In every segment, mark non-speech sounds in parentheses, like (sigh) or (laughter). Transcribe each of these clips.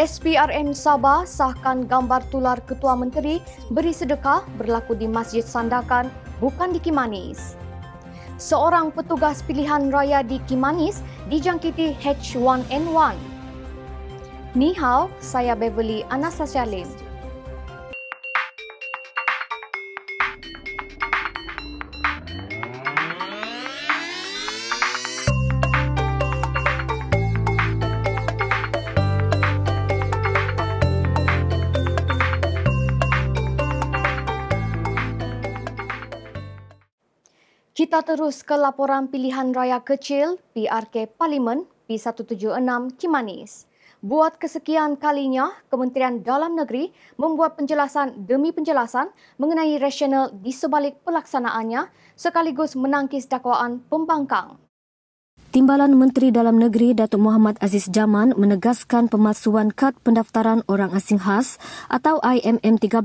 SPRM Sabah sahkan gambar tular Ketua Menteri beri sedekah berlaku di Masjid Sandakan bukan di Kimanis. Seorang petugas pilihan raya di Kimanis dijangkiti H1N1. Ni saya Beverly Anastasia Lim. Kita terus ke laporan pilihan raya kecil PRK Parlimen P176 Kimanis. Buat kesekian kalinya, Kementerian Dalam Negeri membuat penjelasan demi penjelasan mengenai rasional di sebalik pelaksanaannya sekaligus menangkis dakwaan pembangkang. Timbalan Menteri Dalam Negeri Datuk Muhammad Aziz Jaman menegaskan pemalsuan kad pendaftaran orang asing khas atau IMM13,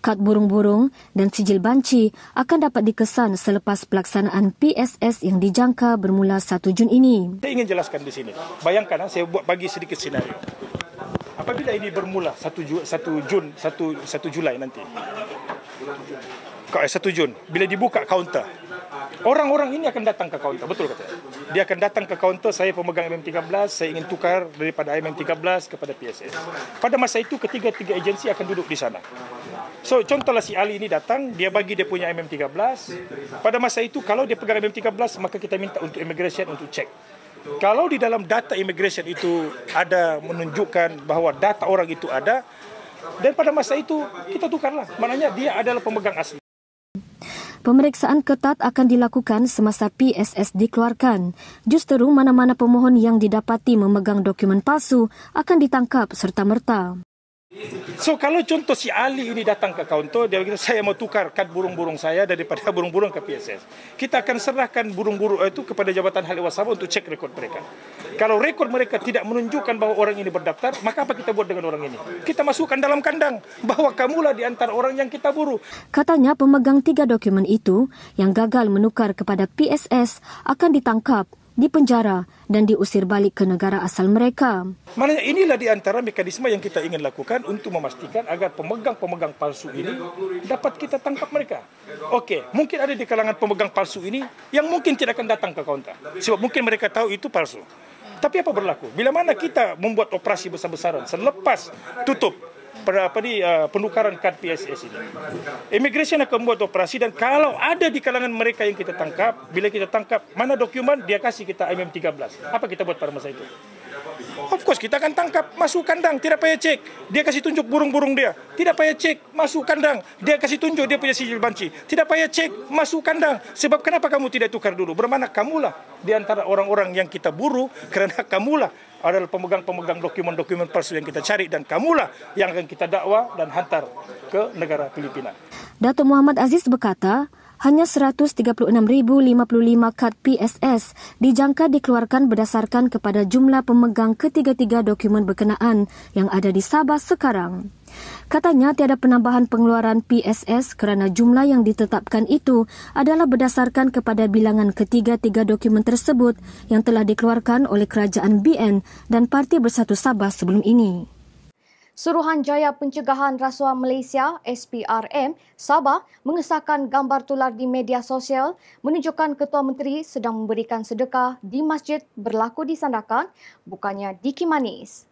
kad burung-burung dan sijil banci akan dapat dikesan selepas pelaksanaan PSS yang dijangka bermula 1 Jun ini. Saya ingin jelaskan di sini. Bayangkan ah, saya buat bagi sedikit senario. Apabila ini bermula 1 Jun, 1 Jun, 1, Julai nanti. Kau 1 eh, Jun. Bila dibuka kaunter, orang-orang ini akan datang ke kaunter betul kata dia akan datang ke kaunter saya pemegang MM13 saya ingin tukar daripada MM13 kepada PSS pada masa itu ketiga-tiga agensi akan duduk di sana so contohlah si Ali ini datang dia bagi dia punya MM13 pada masa itu kalau dia pegang MM13 maka kita minta untuk immigration untuk cek kalau di dalam data immigration itu ada menunjukkan bahawa data orang itu ada dan pada masa itu kita tukarlah maknanya dia adalah pemegang asli Pemeriksaan ketat akan dilakukan semasa PSS dikeluarkan. Justeru mana-mana pemohon yang didapati memegang dokumen palsu akan ditangkap serta merta. So kalau contoh si Ali ini datang ke kaunter, dia berkata, saya mau tukarkan burung-burung saya daripada (laughs) burung-burung ke PSS. Kita akan serahkan burung-burung itu kepada Jabatan Hal Ewan Sabah untuk cek rekod mereka. Kalau rekod mereka tidak menunjukkan bahawa orang ini berdaftar, maka apa kita buat dengan orang ini? Kita masukkan dalam kandang bahawa kamulah di antara orang yang kita buru. Katanya pemegang tiga dokumen itu yang gagal menukar kepada PSS akan ditangkap di penjara dan diusir balik ke negara asal mereka. Maknanya inilah di antara mekanisme yang kita ingin lakukan untuk memastikan agar pemegang-pemegang palsu ini dapat kita tangkap mereka. Okey, mungkin ada di kalangan pemegang palsu ini yang mungkin tidak akan datang ke kaunter. Sebab mungkin mereka tahu itu palsu. Tapi apa berlaku? Bila mana kita membuat operasi besar-besaran selepas tutup per, apa ni uh, penukaran kad PSS ini. Immigration akan buat operasi dan kalau ada di kalangan mereka yang kita tangkap, bila kita tangkap mana dokumen dia kasih kita MM13. Apa kita buat pada masa itu? Of course kita akan tangkap masuk kandang tidak payah cek. Dia kasih tunjuk burung-burung dia. Tidak payah cek masuk kandang. Dia kasih tunjuk dia punya sijil banci. Tidak payah cek masuk kandang. Sebab kenapa kamu tidak tukar dulu? Bermana kamulah di antara orang-orang yang kita buru (laughs) kerana kamulah adalah pemegang-pemegang dokumen-dokumen palsu yang kita cari dan kamulah yang akan kita dakwa dan hantar ke negara Filipina. Dato' Muhammad Aziz berkata, hanya 136,055 kad PSS dijangka dikeluarkan berdasarkan kepada jumlah pemegang ketiga-tiga dokumen berkenaan yang ada di Sabah sekarang. Katanya tiada penambahan pengeluaran PSS kerana jumlah yang ditetapkan itu adalah berdasarkan kepada bilangan ketiga-tiga dokumen tersebut yang telah dikeluarkan oleh kerajaan BN dan Parti Bersatu Sabah sebelum ini. Suruhanjaya Pencegahan Rasuah Malaysia SPRM Sabah mengesahkan gambar tular di media sosial menunjukkan Ketua Menteri sedang memberikan sedekah di masjid berlaku di Sandakan bukannya di Kimanis.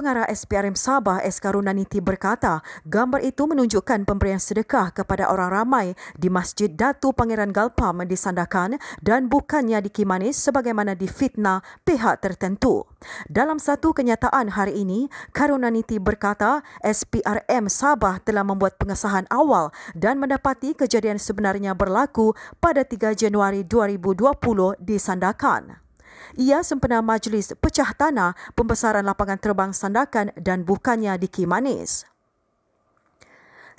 Pengarah SPRM Sabah S. Karunaniti berkata, gambar itu menunjukkan pemberian sedekah kepada orang ramai di Masjid Datu Pangeran Galpam di dan bukannya di Kimanis sebagaimana difitnah pihak tertentu. Dalam satu kenyataan hari ini, Karunaniti berkata SPRM Sabah telah membuat pengesahan awal dan mendapati kejadian sebenarnya berlaku pada 3 Januari 2020 disandakan ia sempena majlis pecah tanah pembesaran lapangan terbang Sandakan dan bukannya di Kimanis.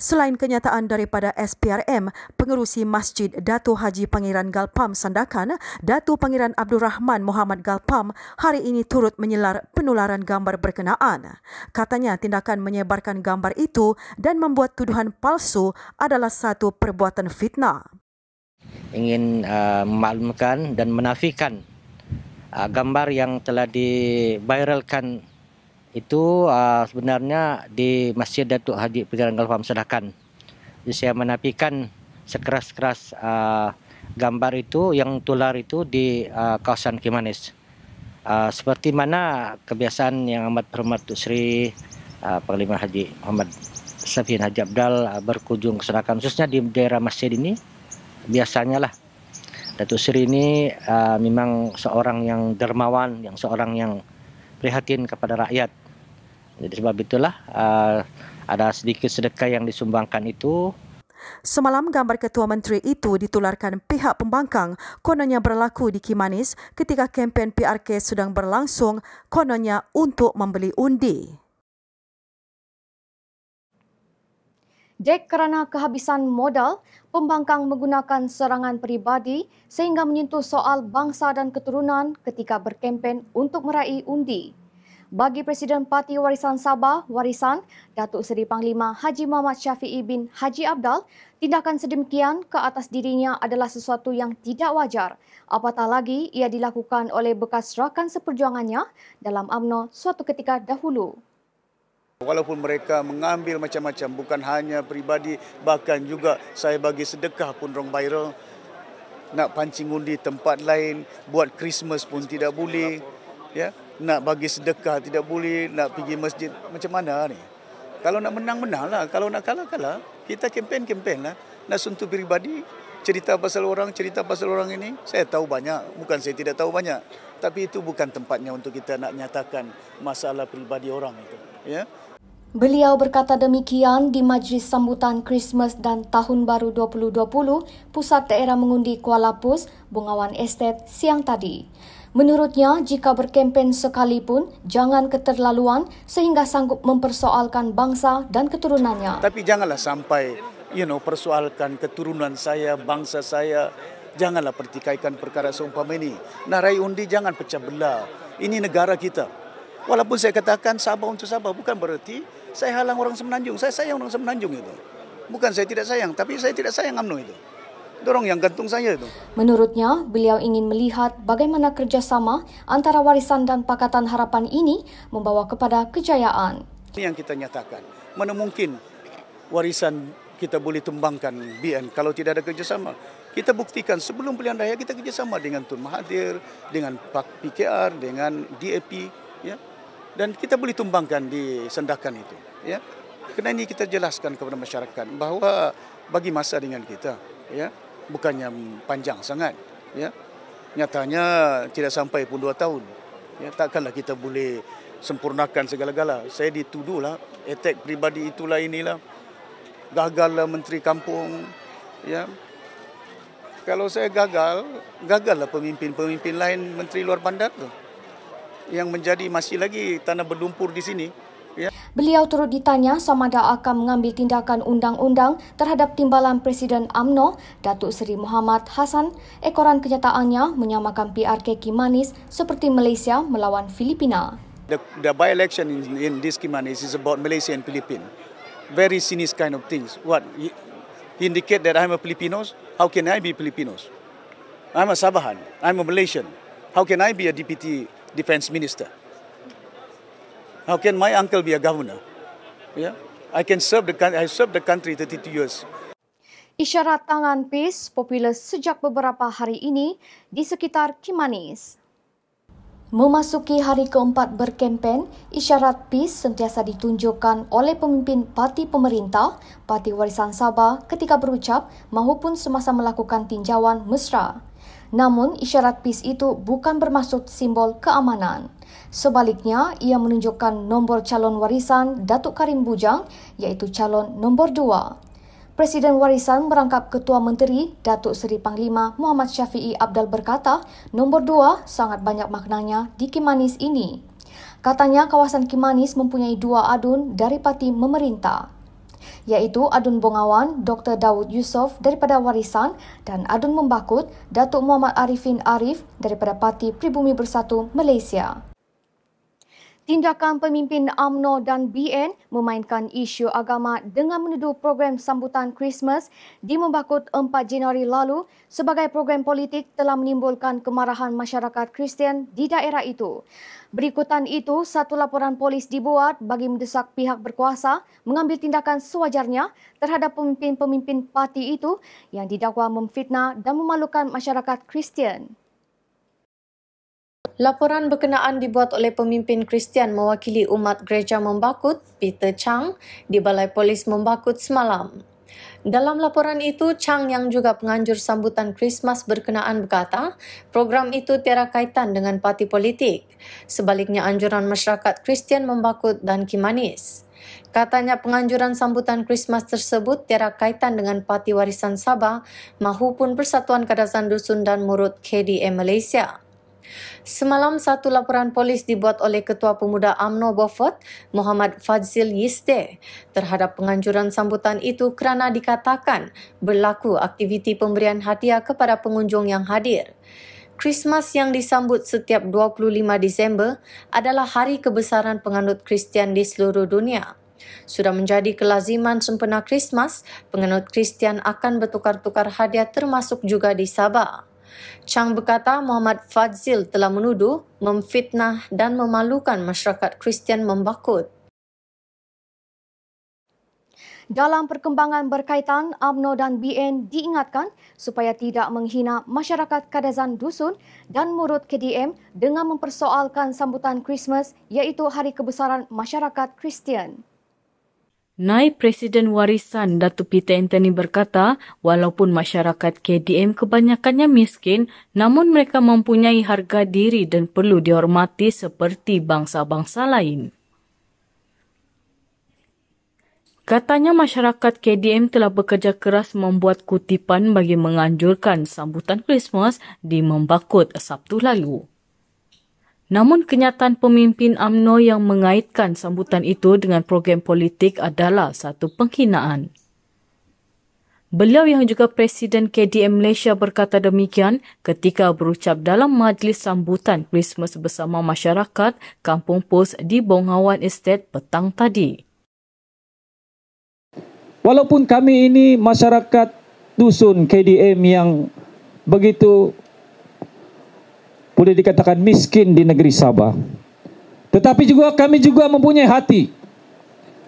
Selain kenyataan daripada SPRM, pengerusi Masjid Datu Haji Pangeran Galpam Sandakan, Datu Pangeran Abdul Rahman Muhammad Galpam hari ini turut menyelar penularan gambar berkenaan. Katanya tindakan menyebarkan gambar itu dan membuat tuduhan palsu adalah satu perbuatan fitnah. Ingin uh, memaklumkan dan menafikan uh, gambar yang telah diviralkan itu uh, sebenarnya di Masjid Datuk Haji Pengarang Galfam Sedakan. Jadi saya menafikan sekeras-keras uh, gambar itu yang tular itu di uh, kawasan Kimanis. Uh, seperti mana kebiasaan yang amat berhormat Tuk Sri uh, Panglima Haji Muhammad Safin Haji Abdal uh, berkunjung ke Sedakan khususnya di daerah masjid ini biasanya lah Datuk Seri ini uh, ah, memang seorang yang dermawan, yang seorang yang prihatin kepada rakyat. Jadi sebab itulah uh, ada sedikit sedekah yang disumbangkan itu. Semalam gambar ketua menteri itu ditularkan pihak pembangkang kononnya berlaku di Kimanis ketika kempen PRK sedang berlangsung kononnya untuk membeli undi. Jack kerana kehabisan modal, pembangkang menggunakan serangan peribadi sehingga menyentuh soal bangsa dan keturunan ketika berkempen untuk meraih undi. Bagi Presiden Parti Warisan Sabah, Warisan, Datuk Seri Panglima Haji Muhammad Syafi'i bin Haji Abdal, tindakan sedemikian ke atas dirinya adalah sesuatu yang tidak wajar. Apatah lagi ia dilakukan oleh bekas rakan seperjuangannya dalam UMNO suatu ketika dahulu. Walaupun mereka mengambil macam-macam, bukan hanya peribadi, bahkan juga saya bagi sedekah pun orang viral. Nak pancing undi tempat lain, buat Christmas pun tidak boleh. Ya, nak bagi sedekah tidak boleh, nak pergi masjid macam mana ni? Kalau nak menang menanglah, kalau nak kalah kalah. Kita kempen kempen lah. Nak sentuh peribadi, cerita pasal orang, cerita pasal orang ini, saya tahu banyak. Bukan saya tidak tahu banyak, tapi itu bukan tempatnya untuk kita nak nyatakan masalah peribadi orang itu. Ya. Beliau berkata demikian di majlis sambutan Christmas dan Tahun Baru 2020 Pusat Daerah Mengundi Kuala Pus, Bungawan Estet siang tadi. Menurutnya, jika berkempen sekalipun, jangan keterlaluan sehingga sanggup mempersoalkan bangsa dan keturunannya. Tapi janganlah sampai you know, persoalkan keturunan saya, bangsa saya. Janganlah pertikaikan perkara seumpama ini. Narai undi jangan pecah belah. Ini negara kita. Walaupun saya katakan sabar untuk sabar bukan berarti saya halang orang semenanjung. Saya sayang orang semenanjung itu. Bukan saya tidak sayang, tapi saya tidak sayang UMNO itu. Dorong yang gantung saya itu. Menurutnya, beliau ingin melihat bagaimana kerjasama antara warisan dan Pakatan Harapan ini membawa kepada kejayaan. Ini yang kita nyatakan. Mana mungkin warisan kita boleh tumbangkan BN kalau tidak ada kerjasama. Kita buktikan sebelum pilihan raya kita kerjasama dengan Tun Mahathir, dengan PAK PKR, dengan DAP. Ya dan kita boleh tumbangkan di sendakan itu ya kerana ini kita jelaskan kepada masyarakat bahawa bagi masa dengan kita ya bukannya panjang sangat ya nyatanya tidak sampai pun dua tahun ya takkanlah kita boleh sempurnakan segala-gala saya dituduhlah etek pribadi itulah inilah gagallah menteri kampung ya kalau saya gagal gagallah pemimpin-pemimpin lain menteri luar bandar tu yang menjadi masih lagi tanah berlumpur di sini. Ya. Beliau turut ditanya sama ada akan mengambil tindakan undang-undang terhadap timbalan Presiden AMNO, Datuk Seri Muhammad Hasan. Ekoran kenyataannya menyamakan PRK Kimanis seperti Malaysia melawan Filipina. The, the by-election in, in this Kimanis is about Malaysia and Philippines. Very sinister kind of things. What? He indicate that I'm a Filipinos. How can I be Filipinos? I'm a Sabahan. I'm a Malaysian. How can I be a DPT defense minister. How can my uncle be a governor? Yeah, I can serve the I served the country 32 years. Isyarat tangan peace popular sejak beberapa hari ini di sekitar Kimanis. Memasuki hari keempat berkempen, isyarat PIS sentiasa ditunjukkan oleh pemimpin parti pemerintah, parti warisan Sabah ketika berucap maupun semasa melakukan tinjauan mesra. Namun, isyarat PIS itu bukan bermaksud simbol keamanan. Sebaliknya, ia menunjukkan nombor calon warisan Datuk Karim Bujang, iaitu calon nombor dua. Presiden warisan merangkap Ketua Menteri Datuk Seri Panglima Muhammad Syafiee Abdul berkata, nombor dua sangat banyak maknanya di Kimanis ini. Katanya kawasan Kimanis mempunyai dua adun dari parti memerintah iaitu Adun Bongawan Dr. Daud Yusof daripada Warisan dan Adun Membakut Datuk Muhammad Arifin Arif daripada Parti Pribumi Bersatu Malaysia. Tindakan pemimpin AMNO dan BN memainkan isu agama dengan menuduh program sambutan Christmas di Membakut 4 Januari lalu sebagai program politik telah menimbulkan kemarahan masyarakat Kristian di daerah itu. Berikutan itu, satu laporan polis dibuat bagi mendesak pihak berkuasa mengambil tindakan sewajarnya terhadap pemimpin-pemimpin parti itu yang didakwa memfitnah dan memalukan masyarakat Kristian. Laporan berkenaan dibuat oleh pemimpin Kristian mewakili umat gereja membakut, Peter Chang, di Balai Polis Membakut semalam. Dalam laporan itu, Chang yang juga penganjur sambutan Krismas berkenaan berkata, program itu tiada kaitan dengan parti politik. Sebaliknya anjuran masyarakat Kristian membakut dan kimanis. Katanya penganjuran sambutan Krismas tersebut tiada kaitan dengan Parti Warisan Sabah maupun Persatuan Kadazan Dusun dan Murut KDM Malaysia. Semalam satu laporan polis dibuat oleh Ketua Pemuda AMNO Beaufort, Muhammad Fazil Yiste, terhadap penganjuran sambutan itu kerana dikatakan berlaku aktiviti pemberian hadiah kepada pengunjung yang hadir. Christmas yang disambut setiap 25 Disember adalah hari kebesaran penganut Kristian di seluruh dunia. Sudah menjadi kelaziman sempena Christmas, penganut Kristian akan bertukar-tukar hadiah termasuk juga di Sabah. Chang berkata Muhammad Fazil telah menuduh, memfitnah dan memalukan masyarakat Kristian membakut. Dalam perkembangan berkaitan, UMNO dan BN diingatkan supaya tidak menghina masyarakat Kadazan Dusun dan Murut KDM dengan mempersoalkan sambutan Christmas iaitu Hari Kebesaran Masyarakat Kristian. Naib Presiden Warisan Datu Peter Anthony berkata, walaupun masyarakat KDM kebanyakannya miskin, namun mereka mempunyai harga diri dan perlu dihormati seperti bangsa-bangsa lain. Katanya masyarakat KDM telah bekerja keras membuat kutipan bagi menganjurkan sambutan Christmas di Membakut Sabtu lalu. Namun kenyataan pemimpin AMNO yang mengaitkan sambutan itu dengan program politik adalah satu penghinaan. Beliau yang juga Presiden KDM Malaysia berkata demikian ketika berucap dalam majlis sambutan Christmas bersama masyarakat Kampung Pos di Bongawan Estate petang tadi. Walaupun kami ini masyarakat dusun KDM yang begitu boleh dikatakan miskin di negeri Sabah. Tetapi juga kami juga mempunyai hati.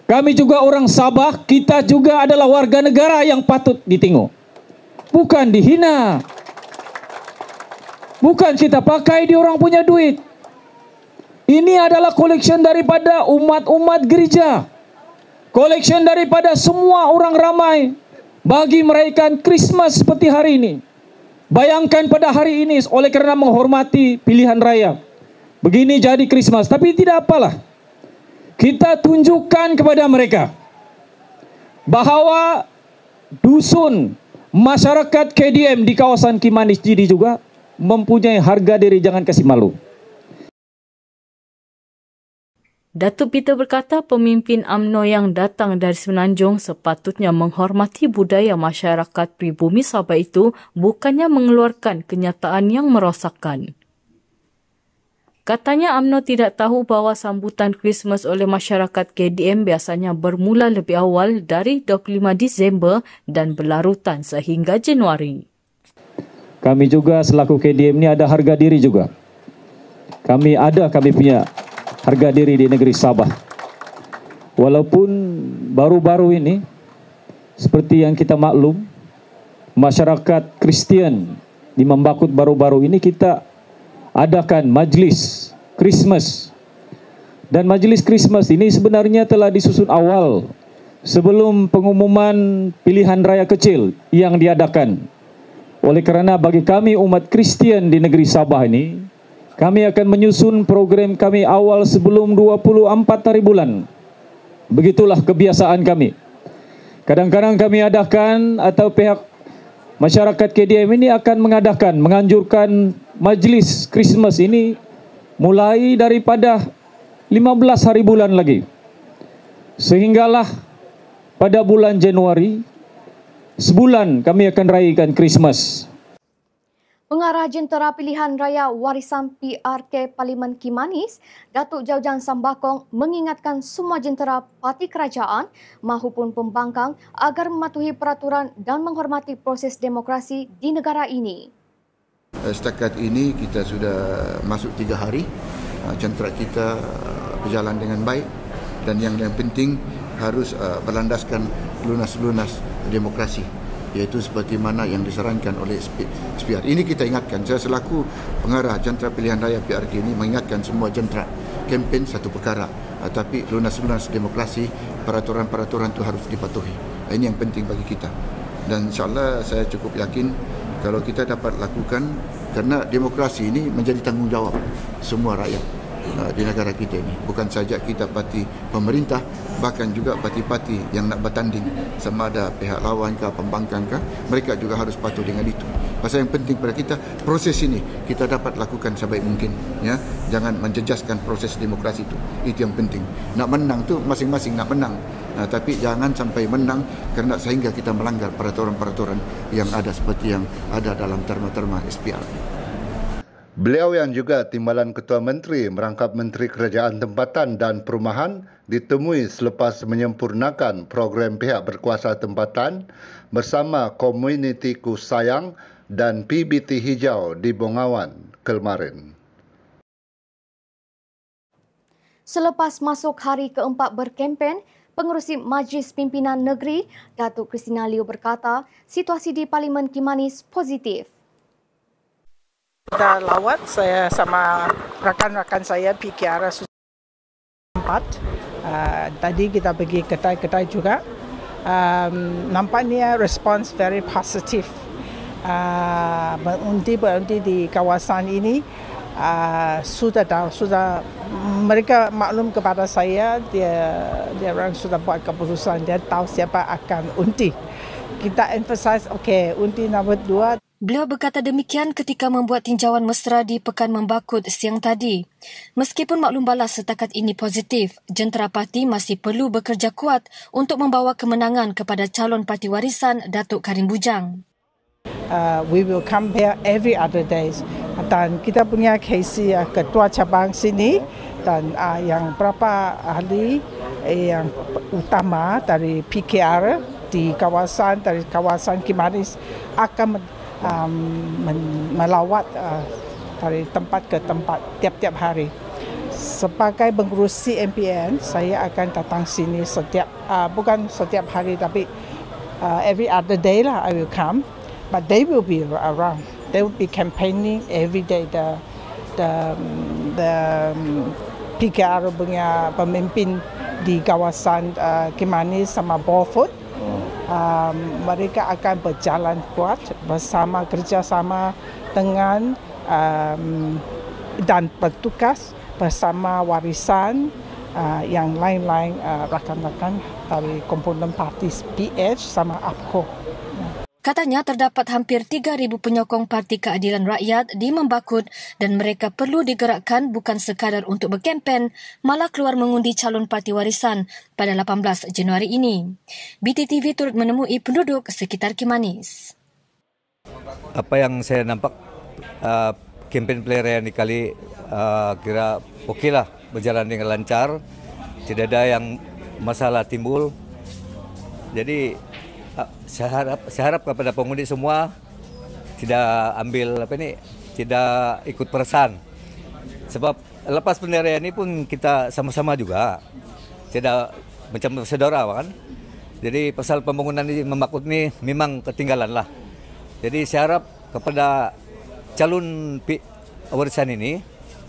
Kami juga orang Sabah, kita juga adalah warga negara yang patut ditengok. Bukan dihina. Bukan kita pakai di orang punya duit. Ini adalah collection daripada umat-umat gereja. Collection daripada semua orang ramai bagi meraihkan Christmas seperti hari ini. Bayangkan pada hari ini oleh kerana menghormati pilihan raya. Begini jadi Christmas. Tapi tidak apalah. Kita tunjukkan kepada mereka. Bahawa dusun masyarakat KDM di kawasan Kimanis Jidi juga mempunyai harga diri jangan kasih malu. Datuk Peter berkata pemimpin AMNO yang datang dari Semenanjung sepatutnya menghormati budaya masyarakat pribumi Sabah itu bukannya mengeluarkan kenyataan yang merosakkan. Katanya AMNO tidak tahu bahawa sambutan Christmas oleh masyarakat KDM biasanya bermula lebih awal dari 25 Disember dan berlarutan sehingga Januari. Kami juga selaku KDM ni ada harga diri juga. Kami ada kami punya harga diri di negeri Sabah. Walaupun baru-baru ini, seperti yang kita maklum, masyarakat Kristian di Membakut baru-baru ini kita adakan majlis Christmas. Dan majlis Christmas ini sebenarnya telah disusun awal sebelum pengumuman pilihan raya kecil yang diadakan. Oleh kerana bagi kami umat Kristian di negeri Sabah ini, kami akan menyusun program kami awal sebelum 24 hari bulan. Begitulah kebiasaan kami. Kadang-kadang kami adakan atau pihak masyarakat KDM ini akan mengadakan, menganjurkan majlis Christmas ini mulai daripada 15 hari bulan lagi. Sehinggalah pada bulan Januari, sebulan kami akan raikan Christmas. Pengarah Jentera Pilihan Raya Warisan PRK Parlimen Kimanis, Datuk Jaujan Sambakong mengingatkan semua jentera parti kerajaan maupun pembangkang agar mematuhi peraturan dan menghormati proses demokrasi di negara ini. Eh, setakat ini kita sudah masuk tiga hari, eh, jentera kita eh, berjalan dengan baik dan yang, yang penting harus berlandaskan lunas-lunas demokrasi iaitu seperti mana yang disarankan oleh SPR. Ini kita ingatkan, saya selaku pengarah jentera pilihan raya PRK ini mengingatkan semua jentera kempen satu perkara. Ah, tapi lunas-lunas demokrasi, peraturan-peraturan itu harus dipatuhi. Ah, ini yang penting bagi kita. Dan insyaAllah saya cukup yakin kalau kita dapat lakukan kerana demokrasi ini menjadi tanggungjawab semua rakyat. Ah, di negara kita ini. Bukan sahaja kita parti pemerintah, bahkan juga parti-parti yang nak bertanding sama ada pihak lawan ke pembangkang ke, mereka juga harus patuh dengan itu. Pasal yang penting pada kita, proses ini kita dapat lakukan sebaik mungkin. ya Jangan menjejaskan proses demokrasi itu. Itu yang penting. Nak menang tu masing-masing nak menang. Nah, tapi jangan sampai menang kerana sehingga kita melanggar peraturan-peraturan yang ada seperti yang ada dalam terma-terma SPR. Beliau yang juga timbalan Ketua Menteri merangkap Menteri Kerajaan Tempatan dan Perumahan ditemui selepas menyempurnakan program pihak berkuasa tempatan bersama Komuniti Kusayang dan PBT Hijau di Bongawan kemarin. Selepas masuk hari keempat berkempen, Pengerusi Majlis Pimpinan Negeri, Datuk Kristina Liu berkata, situasi di Parlimen Kimanis positif. Kita lawat saya sama rakan-rakan saya PKR empat. Uh, ah, tadi kita pergi kedai-kedai juga. Um, nampaknya respons very positive. Uh, ah, berundi-berundi di kawasan ini uh, sudah dah, sudah mereka maklum kepada saya dia dia orang sudah buat keputusan dia tahu siapa akan undi. Kita emphasize okay undi nombor dua. Beliau berkata demikian ketika membuat tinjauan mesra di Pekan Membakut siang tadi. Meskipun maklum balas setakat ini positif, jentera parti masih perlu bekerja kuat untuk membawa kemenangan kepada calon parti warisan Datuk Karim Bujang. Uh, we will come here every other days dan kita punya KC uh, ketua cabang sini dan uh, yang berapa ahli eh, yang utama dari PKR di kawasan dari kawasan Kimanis akan um, melawat uh, dari tempat ke tempat tiap-tiap hari. Sebagai pengurusi MPN, saya akan datang sini setiap uh, bukan setiap hari tapi uh, every other day lah I will come. But they will be around. They will be campaigning every day the the the PKR um, punya pemimpin di kawasan uh, Kimani sama Beaufort. Um, mereka akan berjalan kuat bersama kerjasama dengan um, dan petugas bersama warisan uh, yang lain-lain uh, rakan-rakan dari komponen parti PH sama APCO. Katanya terdapat hampir 3,000 penyokong Parti Keadilan Rakyat di Membakut dan mereka perlu digerakkan bukan sekadar untuk berkempen, malah keluar mengundi calon parti warisan pada 18 Januari ini. BTTV turut menemui penduduk sekitar Kimanis. Apa yang saya nampak, uh, kempen uh, pelayaran kali uh, kira okeylah berjalan dengan lancar, tidak ada yang masalah timbul. Jadi Ah, saya harap saya harap kepada pengundi semua tidak ambil apa ini tidak ikut perasaan sebab lepas penderian ini pun kita sama-sama juga tidak macam saudara kan jadi pasal pembangunan di Memakut ini memang ketinggalan lah jadi saya harap kepada calon warisan ini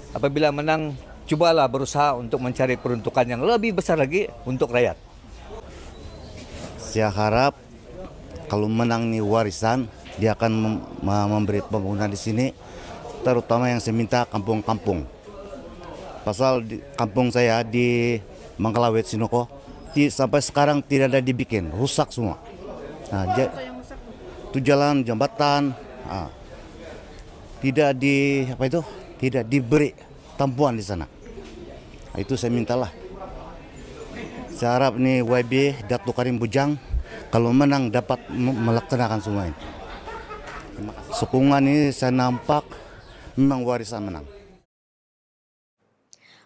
apabila menang cubalah berusaha untuk mencari peruntukan yang lebih besar lagi untuk rakyat saya harap kalau menang nih warisan, dia akan mem memberi pembangunan di sini, terutama yang saya minta kampung-kampung. Pasal di kampung saya di Mangkalawet Sinoko, di, sampai sekarang tidak ada dibikin, rusak semua. Nah, ja itu jalan, jembatan, nah, tidak di apa itu, tidak diberi tampuan di sana. Nah, itu saya mintalah. Saya harap nih YB Datuk Karim Bujang kalau menang dapat melaksanakan semua ini. Sukungan ini saya nampak memang warisan menang.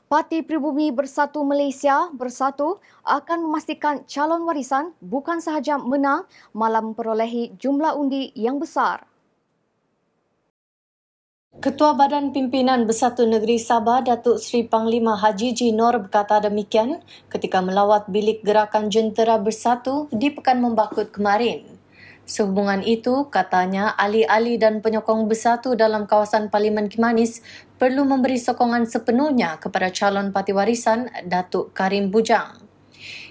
Parti Pribumi Bersatu Malaysia Bersatu akan memastikan calon warisan bukan sahaja menang malam perolehi jumlah undi yang besar. Ketua Badan Pimpinan Bersatu Negeri Sabah Datuk Sri Panglima Haji J. Nor berkata demikian ketika melawat bilik gerakan jentera bersatu di Pekan Membakut kemarin. Sehubungan itu, katanya ahli-ahli dan penyokong bersatu dalam kawasan Parlimen Kimanis perlu memberi sokongan sepenuhnya kepada calon parti warisan Datuk Karim Bujang.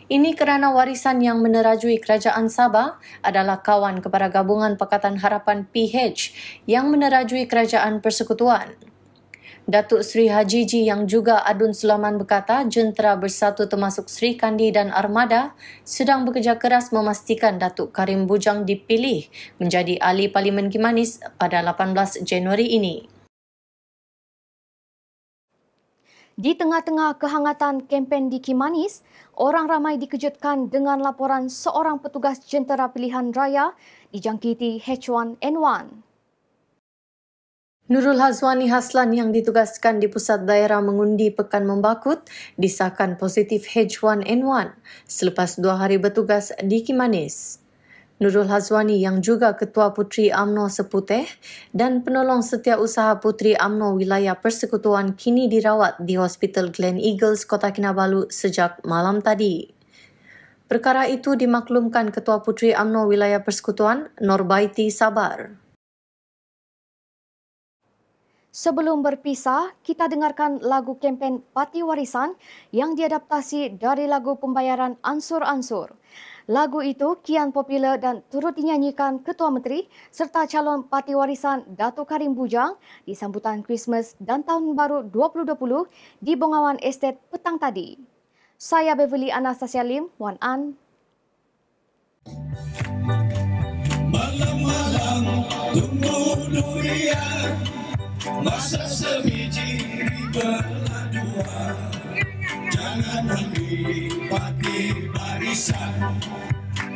Ini kerana warisan yang menerajui Kerajaan Sabah adalah kawan kepada Gabungan Pakatan Harapan PH yang menerajui Kerajaan Persekutuan. Datuk Sri Haji Ji yang juga adun sulaman berkata jentera bersatu termasuk Sri Kandi dan Armada sedang bekerja keras memastikan Datuk Karim Bujang dipilih menjadi ahli Parlimen Kimanis pada 18 Januari ini. Di tengah-tengah kehangatan kempen di Kimanis, orang ramai dikejutkan dengan laporan seorang petugas jentera pilihan raya dijangkiti H1N1. Nurul Hazwani Haslan yang ditugaskan di pusat daerah mengundi pekan membakut disahkan positif H1N1 selepas dua hari bertugas di Kimanis. Nurul Hazwani yang juga Ketua Puteri Amno Seputeh dan penolong setiausaha Puteri Amno Wilayah Persekutuan kini dirawat di Hospital Glen Eagles, Kota Kinabalu sejak malam tadi. Perkara itu dimaklumkan Ketua Puteri Amno Wilayah Persekutuan, Norbaiti Sabar. Sebelum berpisah, kita dengarkan lagu kempen Pati Warisan yang diadaptasi dari lagu pembayaran Ansur-Ansur. ansur ansur Lagu itu kian popular dan turut dinyanyikan Ketua Menteri serta calon parti warisan Datuk Karim Bujang di sambutan Christmas dan Tahun Baru 2020 di Bongawan Estate petang tadi. Saya Beverly Anastasia Lim, Wan An. Masa sebiji di Jangan memilih parti bisa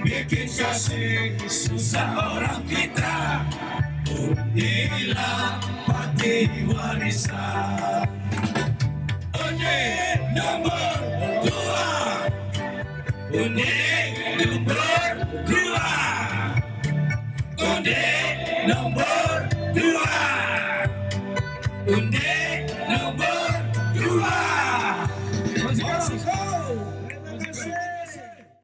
bikin kasih susah orang kita hilang pati warisan. Unik nomor dua, unik nomor